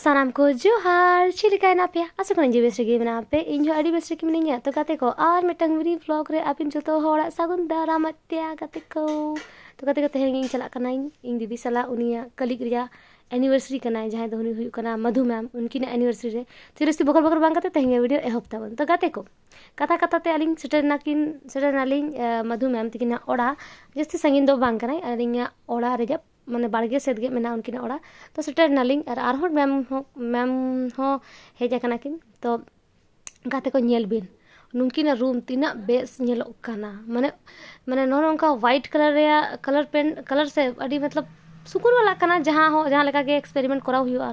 ᱥᱟᱱᱟᱢ ᱠᱚ ᱡᱚᱦᱟᱨ ᱪᱮᱫ ᱞᱮᱠᱟᱭᱮᱱᱟ ᱯᱮᱭᱟ ᱟᱥᱟ ᱠᱚᱨᱮᱧ ᱡᱤᱵᱮᱥ ᱨᱮᱜᱮ ᱢᱮᱱᱟᱜ ᱯᱮ ᱤᱧ ᱦᱚᱸ ᱟᱹᱰᱤ ᱵᱮᱥ ᱨᱮᱜᱮ ᱢᱤᱱᱟᱹᱧᱟ ᱛᱚ ᱜᱟᱛᱮ ᱠᱚ ᱟᱨ ᱢᱤᱫᱴᱟᱝ ᱢᱤᱨᱤ ᱵᱞᱚᱜ ᱨᱮ ᱟᱹᱵᱤᱱ ᱡᱚᱛᱚ ᱦᱚᱲᱟᱜ ᱥᱟᱹᱜᱩᱱ ᱫᱟᱨᱟᱢ ᱟᱛᱮᱭᱟ ᱜᱟᱛᱮ ᱠᱚ ᱛᱚ ᱜᱟᱛᱮ ᱠᱚ ᱛᱮᱦᱮᱧ ᱤᱧ ᱪᱟᱞᱟᱜ ᱠᱟᱱᱟᱧ ᱤᱧ ᱫᱤᱫᱤ ᱥᱟᱞᱟᱜ ᱩᱱᱤᱭᱟᱜ ᱠᱟᱹᱞᱤᱜ ᱨᱮᱭᱟᱜ एनिवर्सरी करना है जहाँ दो हुई मधु मैम उनकी एनिवर्सरी रे चलो इसकी बकर बकर बांग तेहने वीडियो एहब तबन तो गाते को कथा कथा ते अली सेटरना किन सेटरना मधु मैम तकिन ओड़ा जस्ती संगीन दो बांग करना और ᱢᱟᱱᱮ ᱵᱟᱲᱜᱮ ᱥᱮᱫ ᱜᱮ ᱢᱮᱱᱟᱜᱼᱟ ᱩᱱᱠᱤᱱᱟᱜ ᱚᱲᱟᱜ ᱛᱚ ᱥᱮᱴᱮᱨ ᱱᱟᱞᱤᱧ ᱟᱨ ᱟᱨᱦᱚᱸ ᱢᱮᱢ ᱦᱚᱸ ᱢᱮᱢ ᱦᱚᱸ ᱦᱮᱡ ᱟᱠᱟᱱᱟ ᱠᱤᱱ ᱛᱚ ᱜᱟᱛᱮ ᱠᱚ ᱧᱮᱞ ᱵᱤᱱ ᱱᱩᱝᱠᱤᱱᱟᱜ ᱨᱩᱢ ᱛᱤᱱᱟᱹᱜ ᱵᱮᱥ ᱧᱮᱞᱚᱜ ᱠᱟᱱᱟ ᱢᱟᱱᱮ ᱢᱟᱱᱮ ᱱᱚᱜᱼᱚ ᱱᱚᱝᱠᱟ ᱦᱳᱣᱟᱭᱤᱴ ᱠᱟᱞᱟᱨ ᱨᱮᱭᱟᱜ ᱠᱟᱞᱟᱨ ᱯᱮᱱ ᱠᱟᱞᱟᱨ ᱥᱮ ᱟᱹᱰᱤ ᱢᱚᱛᱞᱚᱵ ᱥᱩᱠᱩᱱ ᱵᱟᱞᱟ ᱠᱟᱱᱟ ᱡᱟᱦᱟᱸ ᱦᱚᱸ ᱡᱟᱦᱟᱸ ᱞᱮᱠᱟᱜᱮ ᱮᱠᱥᱯᱮᱨᱤᱢᱮᱱᱴ ᱠᱚᱨᱟᱣ ᱦᱩᱭᱩᱜᱼᱟ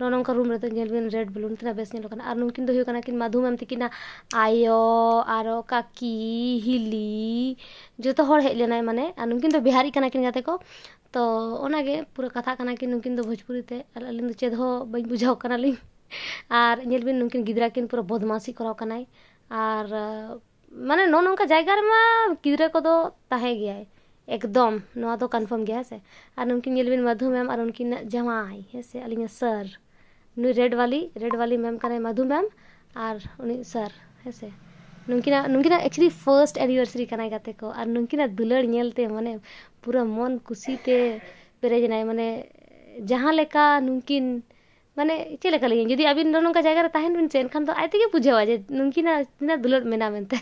ᱱᱚᱜᱼᱚ ᱱᱚᱝᱠᱟ ᱨᱩᱢ ᱨᱮᱫᱚ ᱧᱮᱞ ᱵᱤᱱ ᱨᱮᱰ ᱵᱮᱞᱩᱱ ᱛᱤᱱᱟᱹᱜ ᱵᱮᱥ ᱧᱮᱞᱚᱜ ᱠᱟᱱᱟ ᱟᱨ ᱱᱩᱠᱤᱱ ᱫᱚ ᱦᱩᱭᱩᱜ ᱠᱟᱱᱟ ᱠᱤᱱ ᱢᱟᱫᱷᱩ ᱢᱮᱢ ᱛᱟᱹᱠᱤᱱᱟ ᱟᱭᱚ ᱟᱨᱚ ᱠᱟᱠᱤ ᱦᱤᱞᱤ ᱡᱚᱛᱚ ᱦᱚᱲ ᱦᱮᱡ ᱞᱮᱱᱟᱭ ᱢᱟᱱᱮ ᱟᱨ ᱱᱩᱠᱤᱱ ᱫᱚ ᱵᱤᱦᱟᱨᱤ ᱠᱟᱱᱟ ᱠᱤᱱ ᱜᱟᱛᱮ ᱠᱚ ᱛᱚ ᱚᱱᱟᱜᱮ ᱯᱩᱨᱟᱹ ᱠᱟᱛᱷᱟ ᱠᱟᱱᱟ ᱠᱤᱱ ᱱᱩᱠᱤᱱ ᱫᱚ ᱵᱷᱳᱡᱽᱯᱩᱨᱤ ᱛᱮ ᱟᱨ ᱟᱹᱞᱤᱧ ᱫᱚ ᱪᱮᱫ ᱦᱚᱸ ᱵᱟᱹᱧ ᱵᱩᱡᱷᱟᱹᱣ ᱠᱟᱱᱟᱞᱤᱧ ᱟᱨ ᱧᱮᱞ ᱵᱤᱱ ᱱᱩᱠᱤᱱ ᱜᱤᱫᱽᱨᱟᱹ ᱠᱤᱱ ᱯᱩᱨᱟᱹ ᱵᱚᱫᱢᱟᱥᱤ ᱠᱚᱨᱟᱣ ᱠᱟᱱᱟᱭ ᱟᱨ ᱢᱟᱱᱮ ᱱᱚᱜᱼᱚ ᱱᱚᱝᱠᱟ ᱡᱟᱭᱜᱟ ᱨᱮᱢᱟ ᱜᱤᱫᱽᱨᱟᱹ ᱠᱚᱫᱚ ᱛᱟᱦᱮᱸ ᱜᱮᱭᱟᱭ एकदम नवा तो कन्फर्म गया है सर और उनकी मिलविन मधु मैम और उनकी जमाई है से अलिंग सर ᱱᱩᱭ रेड वाली रेड वाली मैम का ᱢᱟᱫᱷᱩ ᱢᱮᱢ ᱟᱨ ᱩᱱᱤ ᱥᱟᱨ ᱦᱮᱸ ᱥᱮ नुकिना नुकिना एक्चुअली फर्स्ट एनिवर्सरी कनाई गाते को और नुकिना दुलड़ नेलते मने पूरा मन खुशी ते पेरेजना मने जहाँ लेका नुकिन माने चेक लेका लगे यदि अभी नोनका जगह रे ताहन बिन चेन खान तो आय तेगे बुझावा जे नुकिना तिना दुलड़ मेना मेनते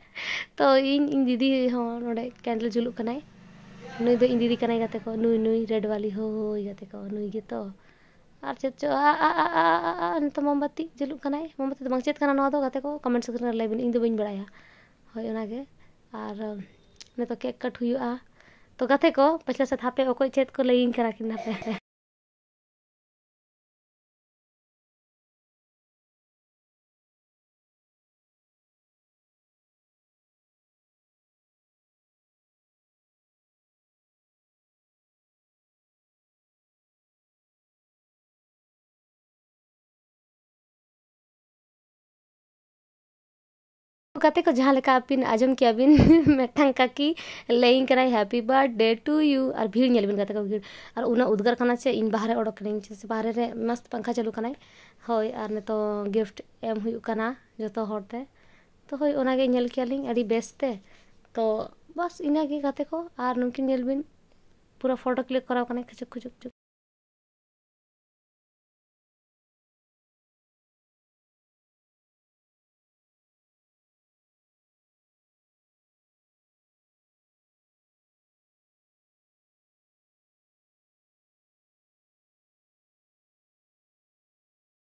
तो इन इन दीदी हो नोडे कैंडल जुलुक कनाई नुई दो तो इन दीदी कनाई गाते को नुई नुई रेड वाली हो हो गाते को नुई गे तो ᱟᱨ ᱪᱮᱫ ᱪᱚ ᱱᱤᱛᱚᱜ ᱢᱳᱢᱵᱟᱛᱤ ᱡᱩᱞᱩᱜ ᱠᱟᱱᱟᱭ ᱢᱳᱢᱵᱟᱛᱤ ᱫᱚ ᱵᱟᱝ ᱪᱮᱫ ᱠᱟᱱᱟ ᱱᱚᱣᱟ ᱫᱚ ᱜᱟᱛᱮ ᱠᱚ ᱠᱚᱢᱮᱱᱴ ᱥᱮᱠᱥᱚᱱ ᱨᱮ ᱞᱟᱹᱭ ᱵᱤᱱ ᱤᱧ ᱫᱚ ᱵᱟᱹᱧ ᱵᱟᱲᱟᱭᱟ ᱦᱳᱭ ᱚᱱᱟᱜᱮ ᱟᱨ ᱱᱤᱛᱚᱜ ᱠᱮᱠ ᱠᱟᱴ ᱦᱩᱭᱩᱜᱼᱟ ᱛᱚ ᱜᱟᱛᱮ ᱠᱚ ᱯᱟᱪᱷᱞᱟ ᱥᱮᱫ ᱦᱟᱯᱮ ᱚᱠᱚᱭ ᱪᱮᱫ ᱠᱚ ᱞᱟᱹᱭᱟᱹᱧ ᱠᱟᱱᱟ ᱠᱤᱱ ᱦᱟᱯᱮ तो कहते को जहाँ लेका अपिन आजम के अबिन का की लेइंग कराई हैप्पी बर्थडे टू यू और भीड़ नहीं बिन कहते को भीड़ और उन्हें उद्गार करना चाहिए इन बाहर ओडक से बाहर रे मस्त पंखा चालू है होय और ने तो गिफ्ट एम हुई करना जो तो हरते तो होय ओना के नेल कियालिंग अड़ी बेस्ते तो बस इन्हें के कहते को और नुकी नहीं बिन पूरा फोटो क्लिक कराव कनाई खुचुक खुचुक